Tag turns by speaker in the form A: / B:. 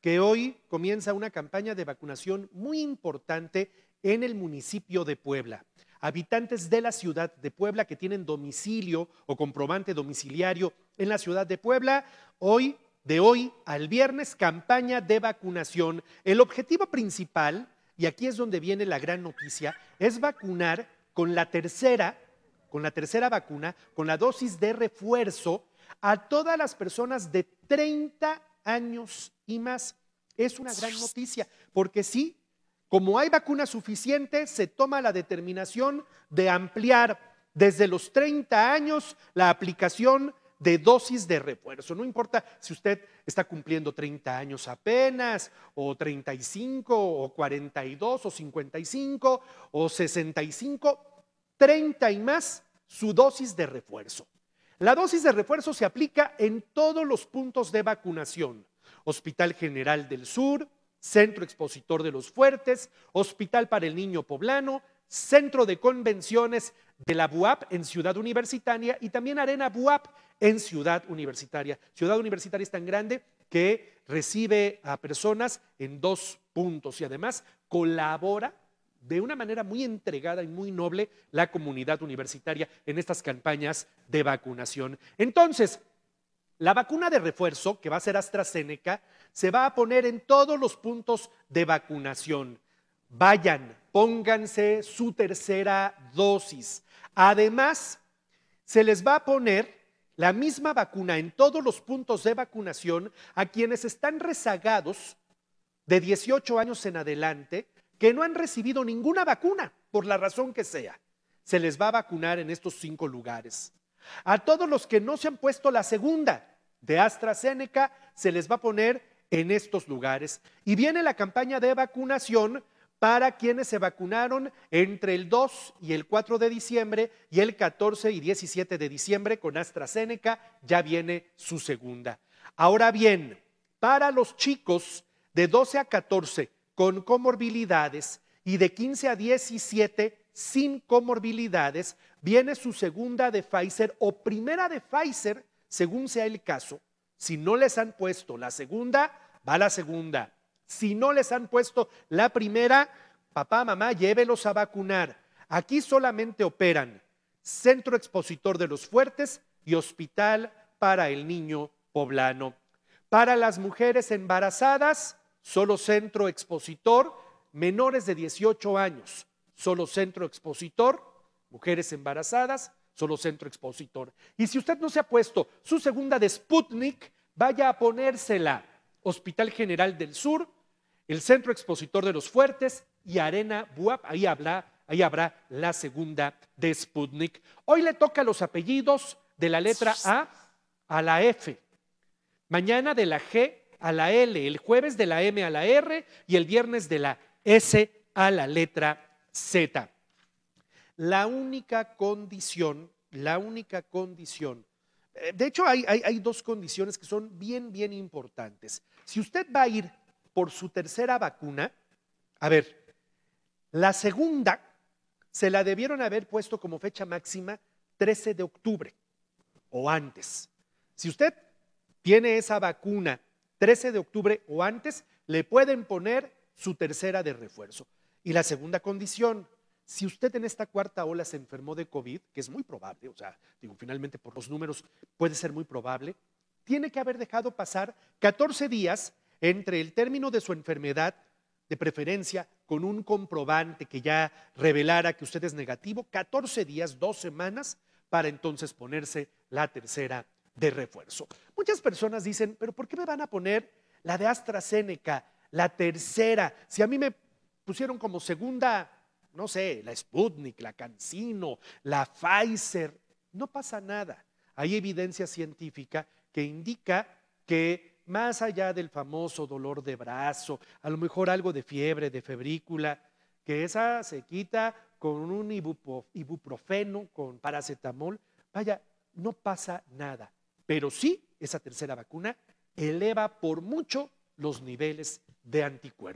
A: que hoy comienza una campaña de vacunación muy importante en el municipio de Puebla. Habitantes de la ciudad de Puebla que tienen domicilio o comprobante domiciliario en la ciudad de Puebla, hoy de hoy al viernes campaña de vacunación. El objetivo principal, y aquí es donde viene la gran noticia, es vacunar con la tercera, con la tercera vacuna, con la dosis de refuerzo a todas las personas de 30 años y más. Es una gran noticia, porque sí, como hay vacuna suficiente, se toma la determinación de ampliar desde los 30 años la aplicación de dosis de refuerzo. No importa si usted está cumpliendo 30 años apenas, o 35, o 42, o 55, o 65, 30 y más, su dosis de refuerzo. La dosis de refuerzo se aplica en todos los puntos de vacunación Hospital General del Sur, Centro Expositor de los Fuertes, Hospital para el Niño Poblano, Centro de Convenciones de la BUAP en Ciudad Universitaria y también Arena BUAP en Ciudad Universitaria. Ciudad Universitaria es tan grande que recibe a personas en dos puntos y además colabora de una manera muy entregada y muy noble la comunidad universitaria en estas campañas de vacunación. Entonces, la vacuna de refuerzo, que va a ser AstraZeneca, se va a poner en todos los puntos de vacunación. Vayan, pónganse su tercera dosis. Además, se les va a poner la misma vacuna en todos los puntos de vacunación a quienes están rezagados de 18 años en adelante que no han recibido ninguna vacuna, por la razón que sea. Se les va a vacunar en estos cinco lugares. A todos los que no se han puesto la segunda de AstraZeneca, se les va a poner en estos lugares. Y viene la campaña de vacunación para quienes se vacunaron entre el 2 y el 4 de diciembre y el 14 y 17 de diciembre con AstraZeneca ya viene su segunda. Ahora bien, para los chicos de 12 a 14 con comorbilidades y de 15 a 17 sin comorbilidades, viene su segunda de Pfizer o primera de Pfizer, según sea el caso. Si no les han puesto la segunda, va la segunda. Si no les han puesto la primera, papá, mamá, llévelos a vacunar. Aquí solamente operan Centro Expositor de los Fuertes y Hospital para el Niño Poblano. Para las mujeres embarazadas, solo Centro Expositor, menores de 18 años solo centro expositor, mujeres embarazadas, solo centro expositor. Y si usted no se ha puesto su segunda de Sputnik, vaya a ponérsela. Hospital General del Sur, el Centro Expositor de los Fuertes y Arena Buap, ahí ahí habrá la segunda de Sputnik. Hoy le toca los apellidos de la letra A a la F, mañana de la G a la L, el jueves de la M a la R y el viernes de la S a la letra Z. La única condición, la única condición, eh, de hecho hay, dos condiciones que son bien, bien importantes. Si usted va a ir por su tercera vacuna, a ver, la segunda se la debieron haber puesto como fecha máxima 13 de octubre o antes. Si usted tiene esa vacuna 13 de octubre o antes, le pueden poner su tercera de refuerzo. Y la segunda condición, si usted en esta cuarta ola se enfermó de COVID, que es muy probable, o sea, digo, finalmente por los números puede ser muy probable, tiene que haber dejado pasar 14 días entre el término de su enfermedad, de preferencia con un comprobante que ya revelara que usted es negativo, 14 días, dos semanas, para entonces ponerse la tercera de refuerzo. Muchas personas dicen, pero ¿por qué me van a poner la de AstraZeneca, la tercera? Si a mí me pusieron como segunda, no sé, la Sputnik, la Cancino, la Pfizer. No pasa nada. Hay evidencia científica que indica que más allá del famoso dolor de brazo, a lo mejor algo de fiebre, de febrícula, que esa se quita con un ibuprofeno, con paracetamol, vaya, no pasa nada. Pero sí, esa tercera vacuna eleva por mucho los niveles de anticuerpos.